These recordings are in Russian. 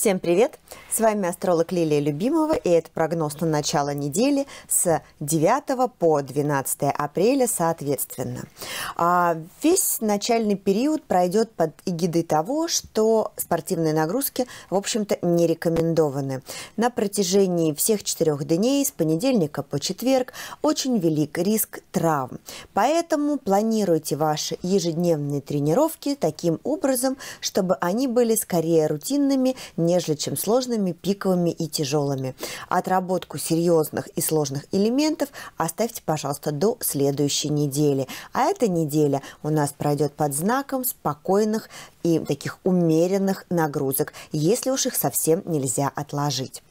Всем привет! С вами астролог Лилия Любимова, и это прогноз на начало недели с 9 по 12 апреля соответственно. А весь начальный период пройдет под эгидой того, что спортивные нагрузки, в общем-то, не рекомендованы. На протяжении всех четырех дней, с понедельника по четверг, очень велик риск травм. Поэтому планируйте ваши ежедневные тренировки таким образом, чтобы они были скорее рутинными, не нежели чем сложными, пиковыми и тяжелыми. Отработку серьезных и сложных элементов оставьте, пожалуйста, до следующей недели. А эта неделя у нас пройдет под знаком спокойных и таких умеренных нагрузок, если уж их совсем нельзя отложить.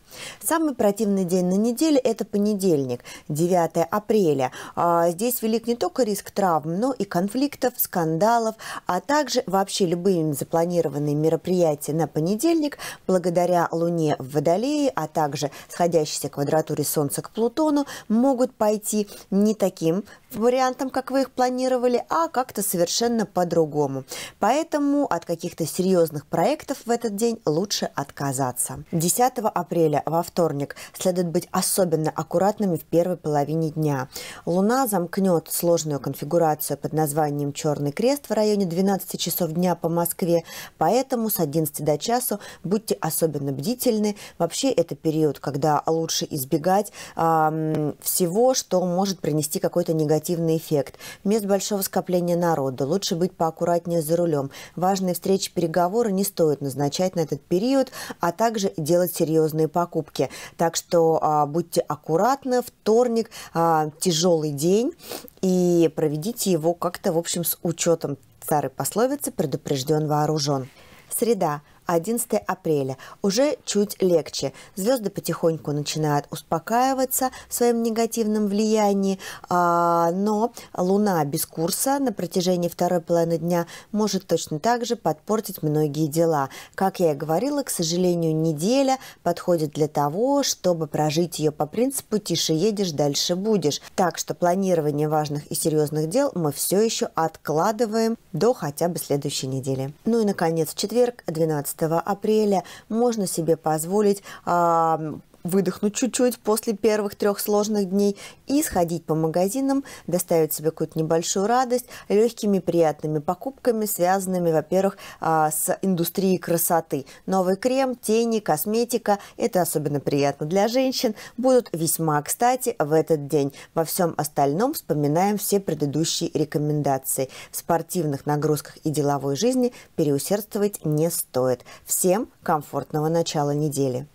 Самый противный день на неделе – это понедельник, 9 апреля. А, здесь велик не только риск травм, но и конфликтов, скандалов, а также вообще любые запланированные мероприятия на понедельник благодаря Луне в Водолее, а также сходящейся квадратуре Солнца к Плутону могут пойти не таким вариантом, как вы их планировали, а как-то совершенно по-другому. Поэтому от каких-то серьезных проектов в этот день лучше отказаться. 10 апреля во вторник. Следует быть особенно аккуратными в первой половине дня. Луна замкнет сложную конфигурацию под названием «Черный крест» в районе 12 часов дня по Москве, поэтому с 11 до часу будьте особенно бдительны. Вообще это период, когда лучше избегать э, всего, что может принести какой-то негативный эффект. Мест большого скопления народа лучше быть поаккуратнее за рулем. Важные встречи, переговоры не стоит назначать на этот период, а также делать серьезные покупки покупки. Так что а, будьте аккуратны, вторник а, тяжелый день, и проведите его как-то, в общем, с учетом старой пословицы «предупрежден вооружен». Среда. 11 апреля. Уже чуть легче. Звезды потихоньку начинают успокаиваться в своем негативном влиянии, а, но Луна без курса на протяжении второй половины дня может точно так же подпортить многие дела. Как я и говорила, к сожалению, неделя подходит для того, чтобы прожить ее по принципу «тише едешь, дальше будешь». Так что планирование важных и серьезных дел мы все еще откладываем до хотя бы следующей недели. Ну и, наконец, в четверг, 12 11 апреля можно себе позволить выдохнуть чуть-чуть после первых трех сложных дней и сходить по магазинам, доставить себе какую-то небольшую радость легкими приятными покупками, связанными, во-первых, а, с индустрией красоты. Новый крем, тени, косметика – это особенно приятно для женщин, будут весьма кстати в этот день. Во всем остальном вспоминаем все предыдущие рекомендации. В спортивных нагрузках и деловой жизни переусердствовать не стоит. Всем комфортного начала недели.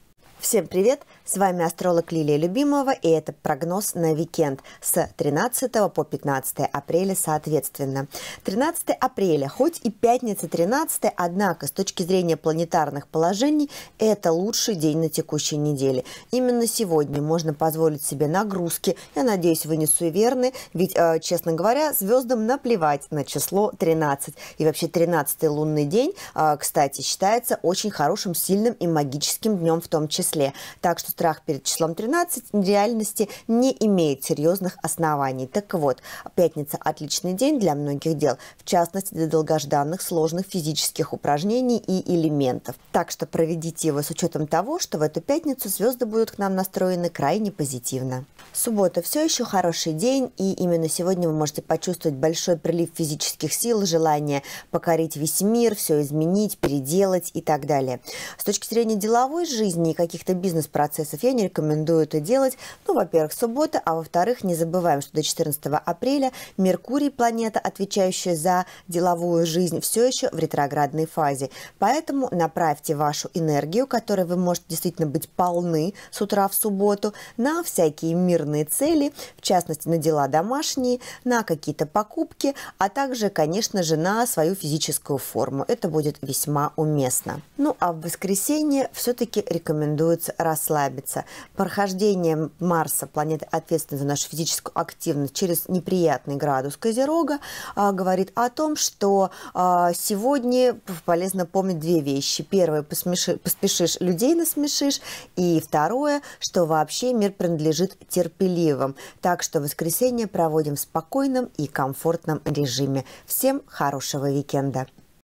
Всем привет! С вами астролог Лилия Любимова, и это прогноз на уикенд с 13 по 15 апреля соответственно. 13 апреля, хоть и пятница 13, однако с точки зрения планетарных положений, это лучший день на текущей неделе. Именно сегодня можно позволить себе нагрузки. Я надеюсь, вы не суеверны, ведь, э, честно говоря, звездам наплевать на число 13. И вообще 13 й лунный день, э, кстати, считается очень хорошим, сильным и магическим днем в том числе. Так что страх перед числом 13 в реальности не имеет серьезных оснований. Так вот, пятница – отличный день для многих дел, в частности для долгожданных сложных физических упражнений и элементов. Так что проведите его с учетом того, что в эту пятницу звезды будут к нам настроены крайне позитивно. Суббота – все еще хороший день, и именно сегодня вы можете почувствовать большой прилив физических сил, желание покорить весь мир, все изменить, переделать и так далее. С точки зрения деловой жизни и каких-то бизнес-процессов, процессов я не рекомендую это делать. Ну, во-первых, суббота, а во-вторых, не забываем, что до 14 апреля Меркурий, планета, отвечающая за деловую жизнь, все еще в ретроградной фазе. Поэтому направьте вашу энергию, которой вы можете действительно быть полны с утра в субботу, на всякие мирные цели, в частности, на дела домашние, на какие-то покупки, а также, конечно же, на свою физическую форму. Это будет весьма уместно. Ну, а в воскресенье все-таки рекомендуется расслабиться расслабиться. Прохождение Марса, планеты ответственной за нашу физическую активность, через неприятный градус Козерога а, говорит о том, что а, сегодня полезно помнить две вещи. Первое, посмеши, поспешишь, людей насмешишь. И второе, что вообще мир принадлежит терпеливым. Так что воскресенье проводим в спокойном и комфортном режиме. Всем хорошего викенда!